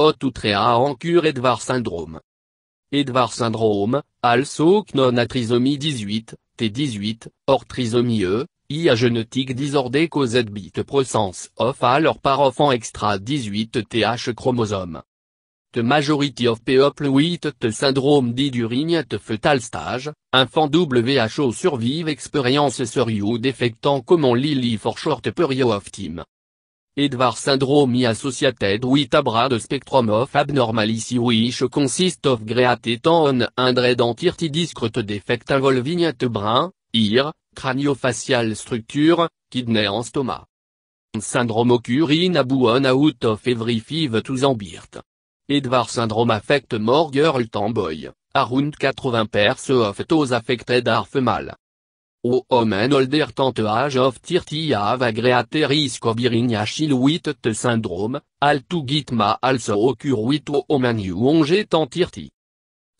Haute en cure Edvar syndrome. Edvar syndrome, also known as trisomie 18, T18, or trisomie E, IA a genetic disorder caused by the presence of alors par enfant extra 18 TH chromosome. The majority of people with the syndrome dit during the fetal stage, infant WHO survive experience serious defectant commonly lily for short period of time. Edward syndrome y associated with a broad spectrum of abnormalities which consist of great un hundred entirety discrete defect involving at brain, ear, craniofacial structure, kidney and stomach. Syndrome occur in out of every five to zambirte. Edward syndrome affect more girl than boy, around 80 percent of those affected are female. O tante age of tirtiav agreateris kobirignachil te syndrome, altugitma also with o you onget tirti.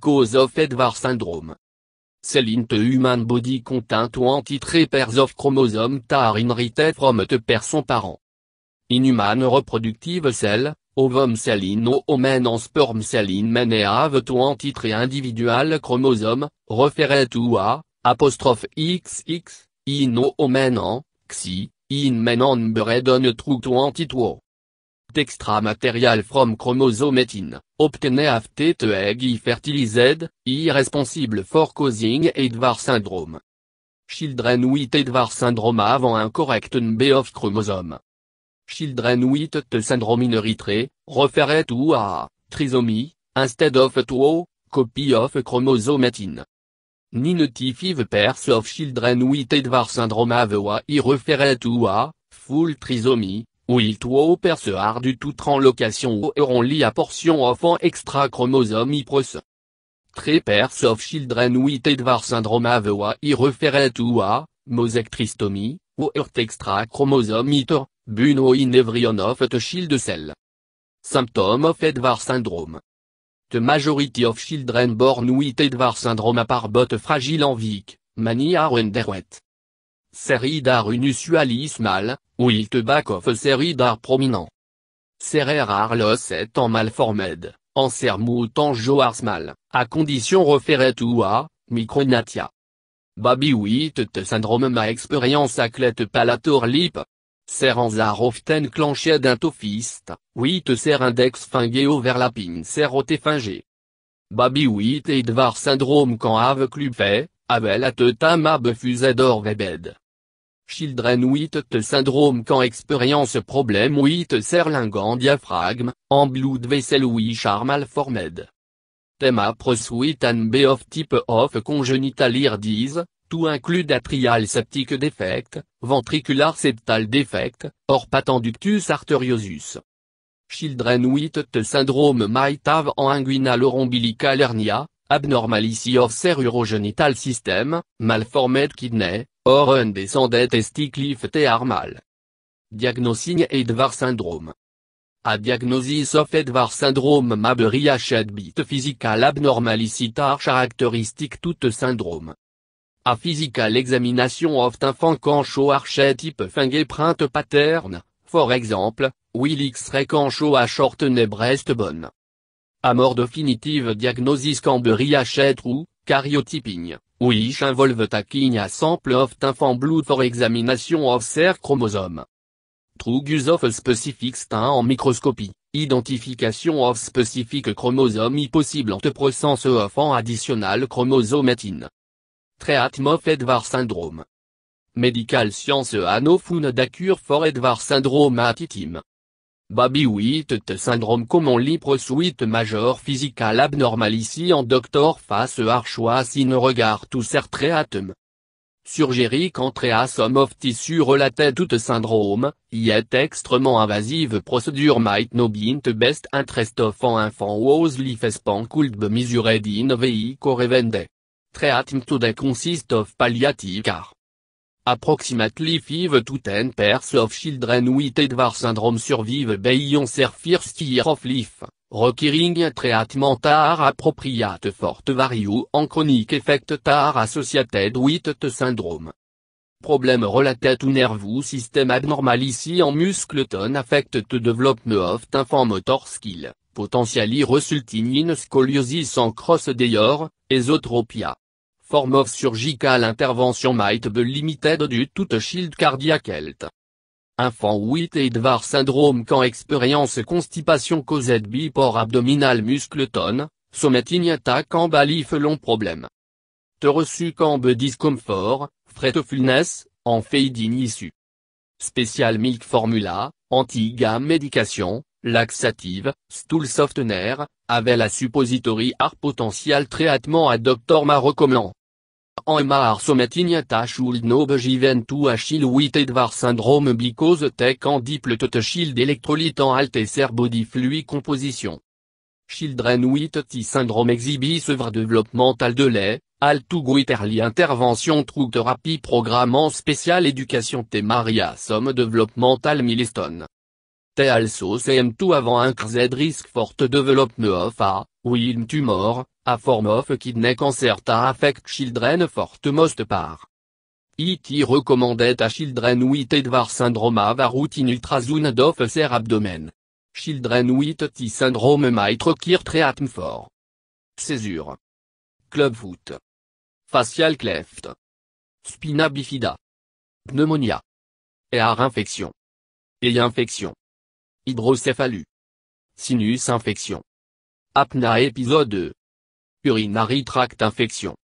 Cause of Edvar syndrome. te human body contain to antitré pairs of chromosome tar inherited from the son parent. Inhumane reproductive cell, ovum celline o omen en sperm celline in men to antitré individual chromosome, referent ou a, apostrophe xx, ino omenan, xi, in menan beredon e trou to antituo. Extra material from chromosometine. obtained after the egg fertilized, irresponsible for causing Edvard syndrome. Children with Edvard syndrome avant incorrect correct B of chromosome. Children with the syndrome in Erythrée, referait to a trisomy, instead of to copy of chromosometine. Ninotifive pairs of children with Edward syndrome have A I to a, full trisomy, with two pairs are du tout translocation or only a portion of an extra chromosome y present. Three pairs of children with Edward syndrome have a I to a, mosaic trisomy, extra chromosome It but no in every of the child cell. Symptom of Edward syndrome. The majority of children born with Edward syndrome are both fragile and weak, many are underweight. Series are unusually il with back of série are prominent. Serrer are est en malformed, en sermout en sermoutant are small, à condition ou to a, micronatia. Baby with the syndrome ma experience athlete palator lip. Serranzar often clenched d'un fist, huit ser index fingé vers la fingé. Babi Baby et d'var syndrome quand ave fait, ave at tamab ab vebed. Children with te syndrome quand experience problème serre Serlingant diaphragme, en blood vessel which char malformed. Tema pros sweet and be of type of congenital irdise tout inclut d'atrial septique défect, ventricular septal défect, or ductus arteriosus. Children with syndrome might have inguinal or umbilical hernia, abnormality of serurogenital system, malformed kidney, or undescended they are armal. Diagnosing Edvar syndrome. A diagnosis of Edvar syndrome may be physical abnormality are characteristic tout syndrome. A physical examination of show archetype fingue print pattern, for example, will X-ray short a brest breastbone. A more definitive diagnosis can be reached through cariotyping, which involve taking a sample of infant blood for examination of certain chromosome. True use of specific stain en microscopy. Identification of specific chromosome possible en the process of an additional in of edward syndrome. Medical Science da Cure for Edvard syndrome at itim. Baby Wheat syndrome libre suite major physical ici en doctor face archois in regard to ser Surgérique Surgery à some of tissue relaté tout syndrome, y est extrêmement invasive procedure might no be the best interest of an infant was life span could be measured in Treatment today consist of palliative car Approximately five to 10 pairs of children with Edward syndrome survive beyond their first year of life, requiring a treatment tard appropriate forte the en chronique chronic effect tard associated with the syndrome. Problème related to système system ici en muscle tone affect the development of infant motor skill, potentially resulting in scoliosis en cross d'ailleurs, Esotropia. Form of surgical intervention might be limited due to shield cardiac health. Infant with Edvar syndrome quand expérience constipation caused bipore abdominal muscle tone, sommet attack en balif long problème. Te reçu be discomfort, fretfulness, en in issue. Spécial milk formula, anti-gamme médication, laxative, stool softener, avait la suppository ar potential traitement à docteur Marocomland. En MAR sometignata should nob given to a shield Edvar syndrome because tech en diplet shield electrolyte en alter body fluid composition. Children with T syndrome exhibit sevre developmental de lait, al to early intervention through therapy programme en spécial éducation temaria somme developmental milestone also seem to avant un Z risk for development of a, will tumor, a form of kidney cancer ta affect children forte most part. It e recommended a children with Edward syndrome of a routine ultrasound of ser abdomen. Children with T syndrome might require treatment for césure. Club foot. Facial cleft. Spina bifida. Pneumonia. air infection. Et infection. Hydrocéphalus. Sinus infection. Apna épisode 2. Urinary tract infection.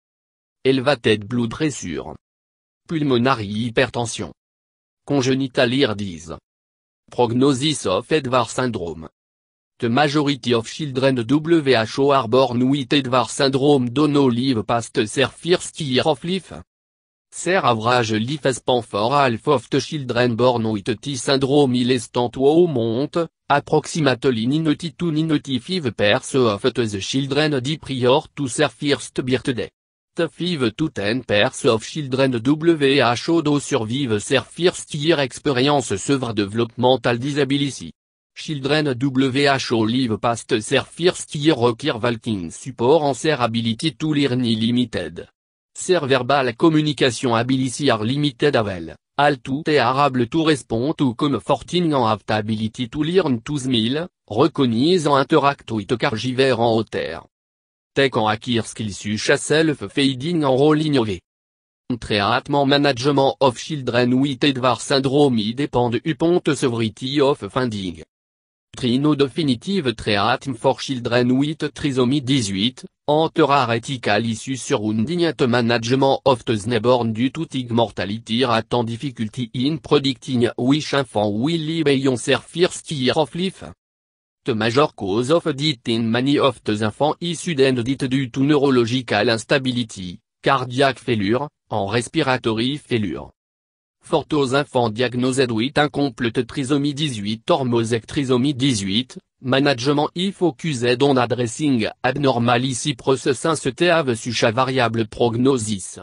Elevated blood pressure. Pulmonary hypertension. Congenital Irdise. Prognosis of Edward syndrome. The majority of children WHO are born with Edward syndrome don't live past their first year of life. Seravrage half of the children born with T syndrome il toi au mont, approximately ninety to ninety five pers of the children di prior to their first birthday. The five to ten pers of children WHO do survive ser first year experience severe developmental disability. Children WHO live past ser first year require valking support en ser ability to learn limited verbal Communication are Limited Avel, et Arable to Respond to Come Fortin en aftability Ability to Learn to Smile, Recognize en Interact with Cargiver en Hauteur. Tech en Acquire Skills Chassel Self Fading en rôle Innové. Treatment Management of Children with Edward Syndrome dépend Upon Severity of Finding. Trino Definitive Treatment for Children with Trisomy 18, Antera Retical Issue sur Undignat Management of the Newborn due to Tig Mortality Rate and Difficulty in Predicting Which Infant Will Live Beyond Their First of Life. The major cause of death in many of the infants issued and death due to neurological instability, cardiac failure, en respiratory failure aux enfants diagnosed d'huit incomplete trisomie 18 hormosec trisomie 18, management if on addressing abnormal ici processus of sur variable prognosis.